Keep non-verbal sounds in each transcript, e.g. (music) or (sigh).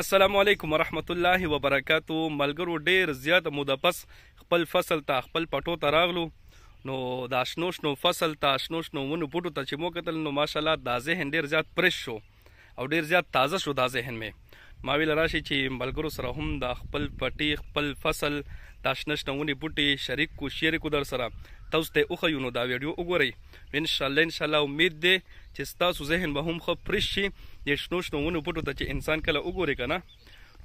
السلام علیکم ورحمت الله وبرکاتو ملګرو ډیر زیات موده پس خپل فصل ته خپل پټو ته راغلو نو دا شنو شنو فصل ته شنو شنو ونو پټو ته چې مو کتل نو ماشاءالله دا ذهن ډیر زیات پرش شو او ډیر زیات تازه شو دا ذهن مې ما ویل راشي چې ملګرو سره هم دا خپل پټي خپل فصل دا شنو شنو ونی بوټي شریک کو شیر کو در سره تاسو ته اوخه یو نو دا ویډیو وګورئ ان شاء الله ان شاء الله امید ده چې ستاسو ذهن به هم خو فرش شي د شنو شنو ونو بوټو ته چې انسان کله وګوري کنه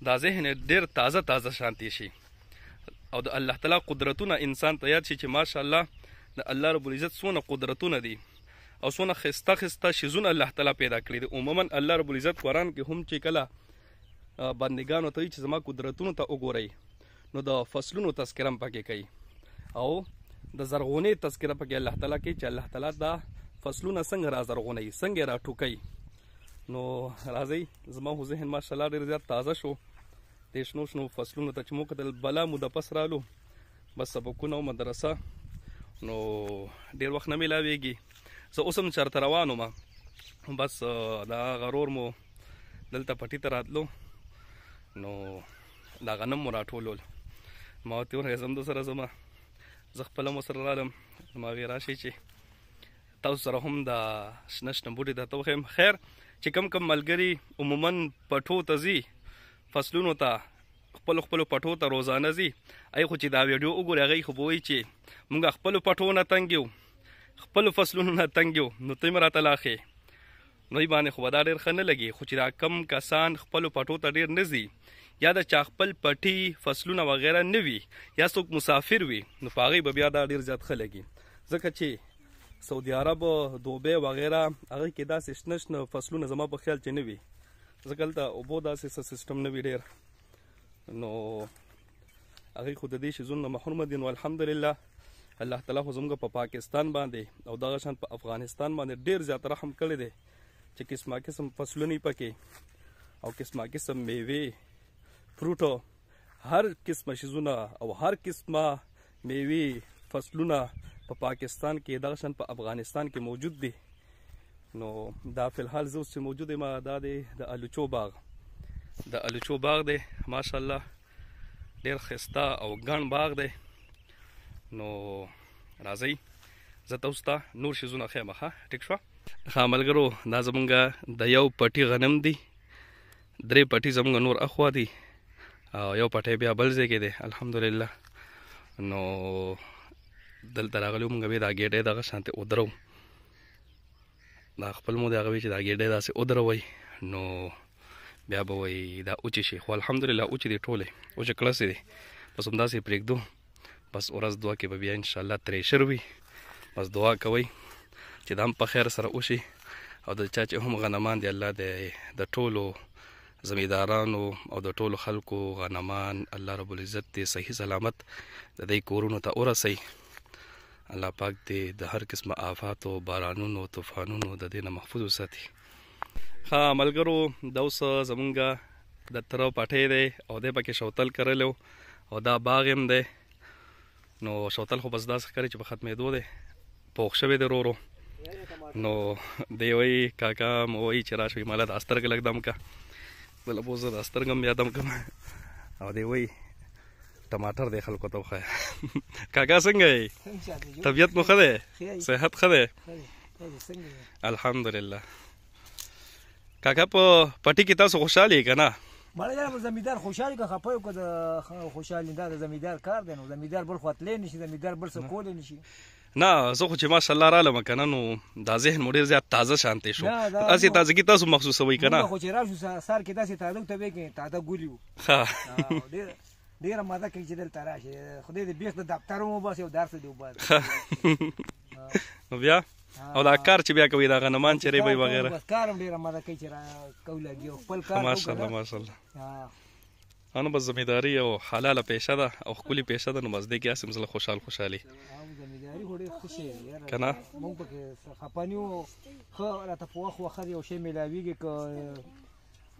دا ذهن ډیر تازه تازه شانتی شي او د الله تعالی قدرتونه انسان ته یاد شي چې ماشاءالله د الله رب العزت سونه قدرتونه دي او سونه خسته خسته شیزونه الله تعالی پیدا کړی دي عموما الله رب العزت قران کې هم چې کله بندگانو ته چې زما قدرتونو ته وګورئ نو د فصلونو تذکرم پکې کوي او د زرغونې تذکره پکې الله تعالی کوي چې الله تعالی دا فصلونه څنګه رازرغونی څنګه راټوکي نو راځي زما هو ذهن ماشاءالله ډېر زیات تازه شو د شنو شنو فصلونو ته چې مو کتل بلا مو د پس رالو بس سبقونه او مدرسه نو ډېر وخت نه میلاویږي زه اوس هم چېرته روان وم بس دا غرور مو دلته پټي ته راتلو نو دا غنم مو راټولول ما ورته وویل زم در سره ځم زه خپله هم ورسره رالم زما وې راشئ چې تاسو سره هم د شنشن بوټي د توخم خیر چې کم کم ملګری عموما پټو تزي فصلونو ته خپل خپل پټو ته روزانه زی ای خو چې دا ویډیو وګورئ غي خو وای چې موږ خپل پټو نه تنګیو خپل فصلونو نه تنګیو نو تیم را تلاخه نو باندې خو دا ډیر خنه لګي خو چې دا کم کسان خپل پټو ته ډیر نزي یا د چا خپل پټي فصلونه وغیرہ نه وي یا څوک مسافر وي نو پاغي به بیا دا ډیر زیات خلګي ځکه چې سعودي عرب دوبه وغیرہ هغه کې دا سشنش نه فصلونه زما په خیال چې نه وي ځکه دا اوبو دا سیستم نه وی ډیر نو هغه خود دې شزونه محروم دي نو الحمدلله الله تعالی خو زموږ په پاکستان باندې او دغه شان په افغانستان باندې ډیر زیات رحم کړی دی چې قسمه قسم فصلونه پکې او قسمه قسم میوه فروټو هر قسمه شزونه او هر قسمه میوه فصلونه په پاکستان کې دغه شان په افغانستان کې موجود دي نو دا فلحال زه چې موجود ما دا دی د الوچو باغ د الوچو باغ دی ماشاءالله ډیر خسته او ګڼ باغ دی نو راځئ زه تاسو ته نور شیزونه ښیم ښه ټیک شو ښه ملګرو دا زمونږ د یو پټي غنم دی درې پټي زمونږ نور اخوا دي او یو پټی بیا بل ځای کې دی الحمدلله نو دلته راغلو مونږ به دا ګیډې دغه شانته ودرو دا خپل مو دغه چې دا ګیډې داسې ودروي نو بیا به وي دا اوچې شي خو الحمدلله اوچې دي ټوله اوچې کلسې دي بس همداسې پرېږدو بس ورځ دعا کې به بیا انشاءالله تریشر وي بس دعا کوئ چې دا هم په خیر سره وشي او د چا چې هم غنمان دی الله د ټولو زمیدارانو او د ټولو خلکو غنمان الله رب العزت دې صحیح سلامت د دې کورونو ته ورسئ الله پاک دې د هر قسمه آفات او بارانونو او طوفانونو د دینه محفوظ وساتي ها ملګرو د اوس زمونږه د تر پټې دی او د پکې شوتل کړلو او دا باغ هم دی نو شوتل خو بس داس کړی چې په ختمې دوه دی پوښ شوی دی رورو نو دی وی کاکا مو وی چې راشوي مال د استرګ لګدم کا بل بوزه د استرګم یادم کوم او دی وی ټماټر دی خلکو ته وخایه کاکا څنګه یې طبیعت مو ښه دی صحت ښه دی الحمدلله کاکا په پټي کې تاسو خوشحاله یې که نه مړه یار زمیدار خوشحاله که خپه یو که د خوشحالي دا د زمیدار کار دی نو زمیدار بل خو تللی نشي زمیدار بل څه کولی نشي نه زه خو چې ماشاءالله رالم کنه نو دا ذهن مو ډېر زیات تازه شانتې شو هسې تازګي تاسو محسوسوئ که نه خو چې راشو سهار کې داسې تازه ته وې کې تازه ګولي وو ډېر ډیره مزه کوي چې دلته راشي خدای دې بیخ د دفتر مو بس یو درس دی وباس (laughs) بیا او دا کار چې بیا کوي دا غنمان چری به وغیرہ بس کار هم ډیره مزه کوي چې کو لګي خپل کار ماشاءالله ماشاءالله انا بس زمیداری او حلاله پیشه ده او خپل پیشه ده نو بس دې کې اسم زله خوشحال خوشحالي زمیداری وړي خوشي یار کنه مونږ پکې خپانیو خو راته په واخ واخ یو شی ملاویږي ک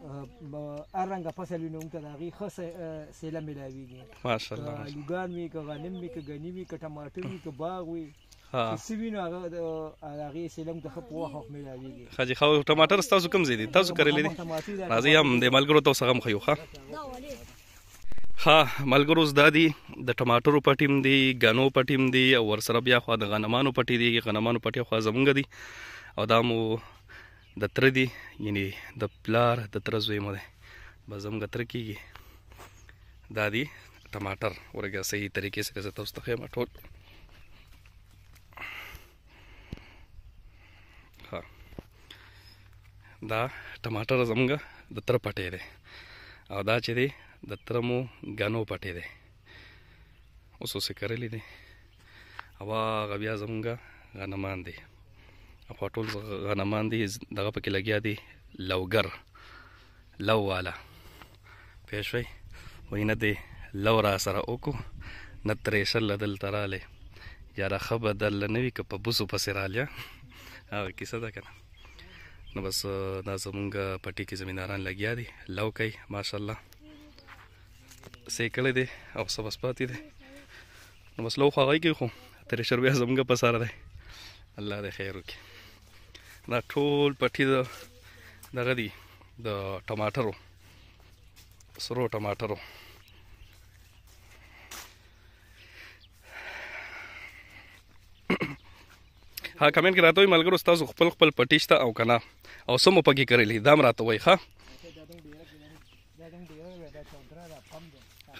هر رنګه فصل وینو موږ ته د هغې ښه سیله میلاویږي ماشاءالله الوګان وي که غنم وي که ګني وي که ټماټر وي که باغ وي څه وي نو هغه د هغې سیله موږ ته ښه په وخت وخت میلاویږي ښه جي ښه ټماټر ستاسو کوم ځای دی تاسو کرلی دی راځئ هم د ملګرو ته اوس هغه هم ښیو ښه ها ملګرو زدا دي د ټماټرو پټیم دي غنو پټیم دي او ورسره بیا خو د غنمانو پټی دي غنمانو پټي خو زمونږ دي او دا مو د تر دی یعنی د پلار د تر زوی مده بس زموږ تر کېږي دا دی ټماټر ورګه صحیح طریقې سره زه تاسو ته ښیم ټول ها دا ټماټر زموږ د تر پټې دی او دا چې دی د تر مو غنو پټې دی اوس اوسې کرلې دی او هغه بیا زموږ غنمان دی په ټول غنمان دي دغه پکې لګیا دي لوګر لو والا پېښوي وینه دي لو را سره وکو نه ترې شل دل تراله یاره خبر دل نه وی که په بوسو پسې رالیا هغه کیسه ده کنه نو بس دا زمونږ پټي کې زمینداران لګیا دي لو کوي ماشاءالله سیکلې دي او سبس پاتې دي نو بس لو خو هغه کې خو ترې شر بیا زمونږ په سره ده الله دې خیر وکړي دا ټول پټي د دغه دي د ټماټرو سرو ټماټرو (coughs) ها کمنټ کې راته وي ملګرو تاسو خپل خپل پټي شته او کنه او سمو پګي کړلې دام راته وای ښا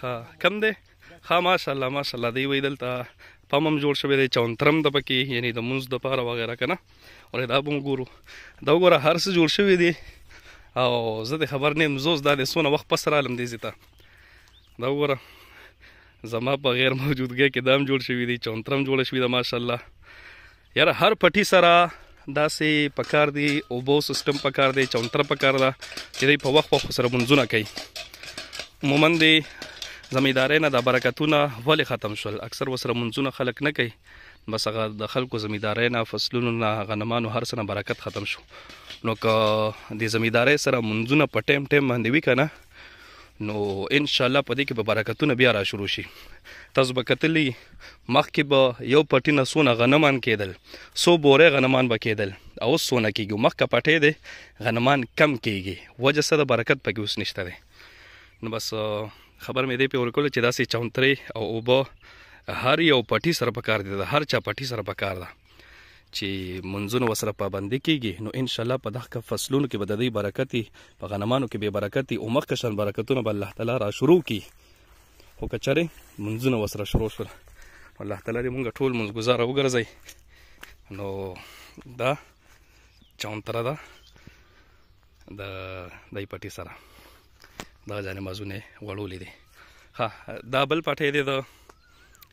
ها کم دی ها ماشاءالله ماشاءالله دی ویدل ته پم هم جوړ شوی دی چونترم د پکې یعنی د مونځ د پاره وغیره کنه ولې دا به موږ ګورو دا وګوره هر څه جوړ شوی دی او زه د خبر نه مزوز دا د سونه وخت پس رالم دی زیته دا وګوره زما په غیر موجودګۍ کې دام جوړ شوی دی چونترم جوړ شوی دی ماشاءالله یاره هر پټي سره داسې پکار دی اوبو سیستم پکار دی چونتر پکار ده چې دوی په وخت وخت سره منځونه کوي عموما دی زمیدارۍ نه د برکتونه ولې ختم شول اکثر وسره منځونه خلک نه کوي بس هغه د خلکو زمیدارۍ نه فصلونو نه غنمانو هر سنه برکت ختم شو نو که د زمیدارۍ سره منځونه په ټیم ټیم باندې وکنه نو ان شاء الله په دې کې به برکتونه بیا را شروع شي تاسو به کتلې مخکې به یو پټینه سونه غنمان کېدل سو بوره غنمان به کېدل او سونه کېږي مخکې پټې دي غنمان کم کېږي وجه سره برکت پکې اوس نشته ده نو بس خبر مې دې په ورکول چې داسې چونترې او اوبه هر یو پټي سره پکار دي هر چا پټي سره پکار ده چې منځونه وسره پابندي کیږي نو ان شاء الله په دغه فصلونو کې بددي برکتي په غنمانو کې به برکتي او مخ کشن برکتونه به الله تعالی را شروع کی خو کچره منځونه وسره شروع شول الله تعالی دې مونږ ټول منځ گزار وګرځي نو دا چونتره ده د دای پټي سره دا ځان مازونه وړولې دي ها دا بل پټې دي د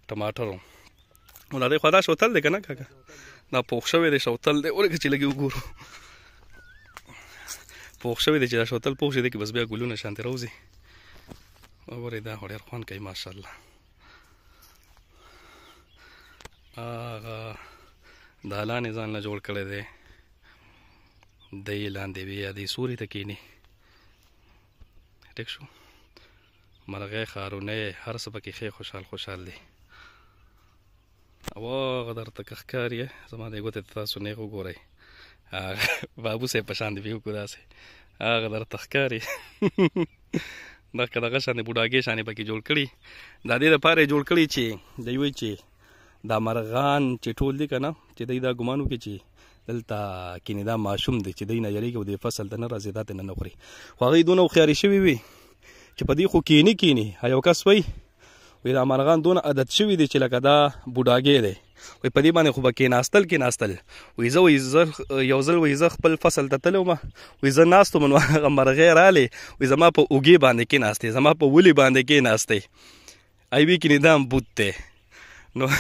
ټماټرو ولادي خدا شوتل دی کنه کاکا دا پوښ شوی دی شوتل دی ورګه چې لګي وګورو پوښ شوی دی چې شوتل پوښ دی کې بس بیا ګلونه شانته راوځي وګورئ دا ډېر خوان کوي ماشاءالله هغه دالان ځان له جوړ کړی دی دی لاندې بیا دی سوري ته کینی ټیک شو مرغې خارونه هر څه پکې ښه خوشحال خوشحال دي واغه درته کښکار یې زما د ګوتې تاسو نه وګورئ (laughs) بابو سه پشان دی ویو کودا سه هغه درته کښکار یې (laughs) دا کله غشانې بوډاګې شانې پکې جوړ کړي دا دې لپاره جوړ کړي چې دوی چې دا مرغان چې ټول دي کنه چې دوی دا ګمانو کې چې دلته کینی دا ماشوم دی چې دی نه یریږي او د فصل ته نه راځي دا نه خوري خو هغوی دونه هوښیارې شوي وي چې په دې خو کینی کینی یو کس وایي وی دا مرغان دونه عادت شوي دي چې لکه دا بوډاګی دی وی په دې باندې خو به کېناستل کېناستل وی زه وی زه یو ځل وی زه خپل فصل ته تلم وی زه ناستم نو هغه مرغې رالی وی زما په اوږې باندې کېناستې زما په ولي باندې کېناستې ای وی کې نه دام بوت دی نو (laughs)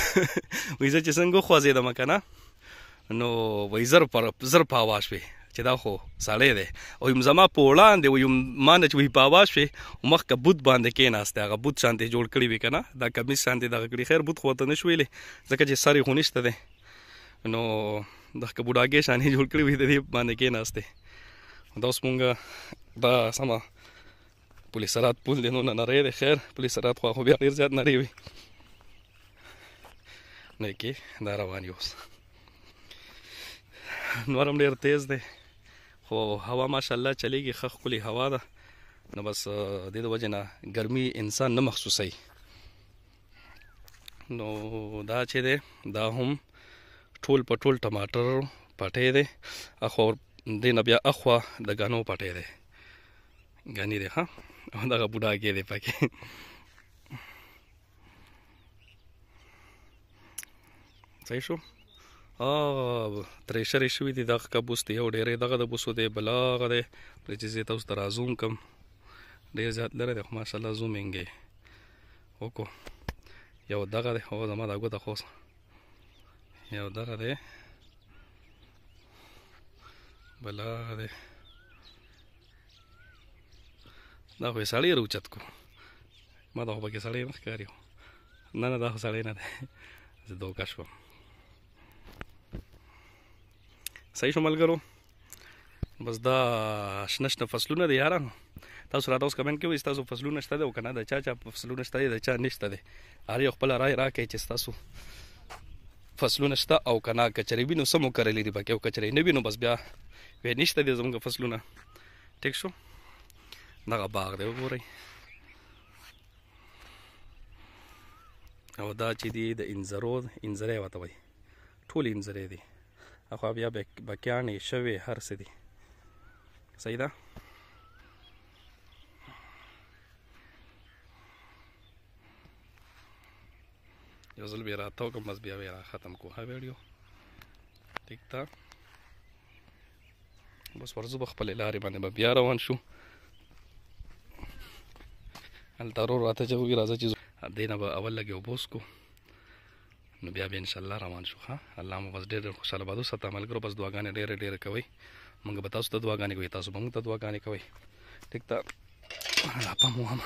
وی زه چې څنګه خوځېدم که نه نو وای زر پر زر په आवाज وي چې دا خو ساړی دی او یم زما په وړاندې و یم ما نه چې وی په आवाज وي مخکې بوت باندې کېناسته هغه بوت شانتې جوړ کړی وي کنه دا کمیس شانتې دغه کړی خیر بوت خو ته نشویلې ځکه چې ساری خونیشته دی نو دغه بوډاګې شانې جوړ کړی وي د دې باندې کېناسته دا اوس مونږ دا سما پولیس رات پول دی نو نه نری دی خیر پولیس رات خو بیا ډیر زیات نری وي نه کې دا روان یوس (laughs) نورم ډیر تیز دی خو هوا ماشاءالله چلیږي ښه ښکلې هوا ده نو بس د دې وجه نه ګرمي انسان نه محسوسوي نو دا چې دی دا هم ټول په ټول ټماټر پټې دی اخوا دې نه بیا اخوا د غنو پټې دی غني دی ها دغه بوډا کې دی پکې (laughs) صحیح شو ا تریشر شوی دی دغه کابوس ته یو ډیره دغه د بوسو دی بلاغه دی پر چې زه تاسو تر ازوم کم ډیر زیات لره دی ماشا الله زومینګي وکو یو دغه دی هو زما دغه ته خوص یو دغه دی بلاغه دی دا خو سړی روچت کو ما دا خو پکې سړی نه ښکاریو نه نه دا خو سړی نه دی زه دوکه شوم صحیح شو ملګرو بس دا شنه شنه فصلونه دي یارانو تاسو راته اوس کمنټ کوئ تاسو فصلونه شته دي او کنه د چا چا فصلونه شته دي د چا نشته دي هر یو خپل رائے راکړي چې تاسو فصلونه شته او کنه کچري وینو سمو کړلې دي پکې او کچري نه وینو بس بیا وې نشته دي زموږ فصلونه ټیک شو دغه باغ دی وګورئ او دا چې دی د انزرو انزرې وته وای ټول انزرې دي هغه بیا بکیانې شوې هر څه دي صحیح ده یو ځل بیا راته وکړم بس بیا بیا ختم کوو ها ویډیو ټیک ده بس ورځو به خپلې لارې باندې به بیا روان شو هلته ورور راته چې ووي راځه چې دې نه به اول لږې اوبه وڅکو نو بیا به ان شاء الله روان شو ها الله مو بس ډېر خوشاله بادو ستا ملګرو بس دعاګانې ډېر ډېر کوي موږ به تاسو ته دعاګانې کوي تاسو به موږ ته دعاګانې کوي ټیک تا راپا مو هم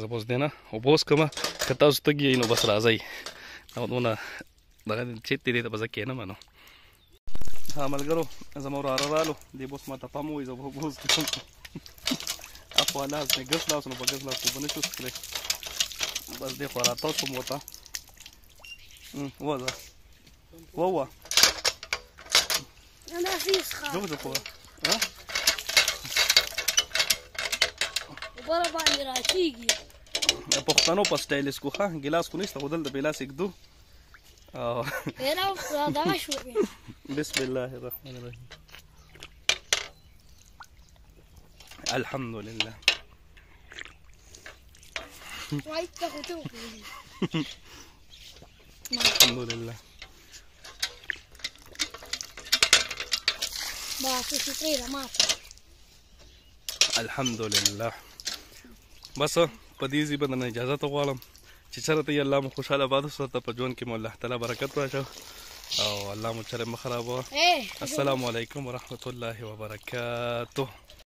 زه اوس دی نه اوبه وڅکمه که تاسو تږي نو بس راځئ او دونه دغه چېرته دی ته به زه کښېنمه نو ها ملګرو زما وراره رالو دې بوس ماته پام ووایي زه به اوبه وڅکم خو لاس مې ګس لاس نو په ګس لاس اوبه نشو څښلی بس دې خو راتاو شوم ورته وځه ووه دومره خو اوبه راباندې راچېږي د پښتنو په سټایل سکو ښه ګیلاس خو نشته خو دلته بېلاس ږدو او (laughs) بسم الله الرحمن الرحیم الحمد لله الحمد لله الحمد لله بس په دې ځای اجازه ته غواړم چې الله مو على باد وساته په ژوند کې مو الله تعالی برکت راچو او الله مو چېرې السلام علیکم ورحمة الله وبرکاته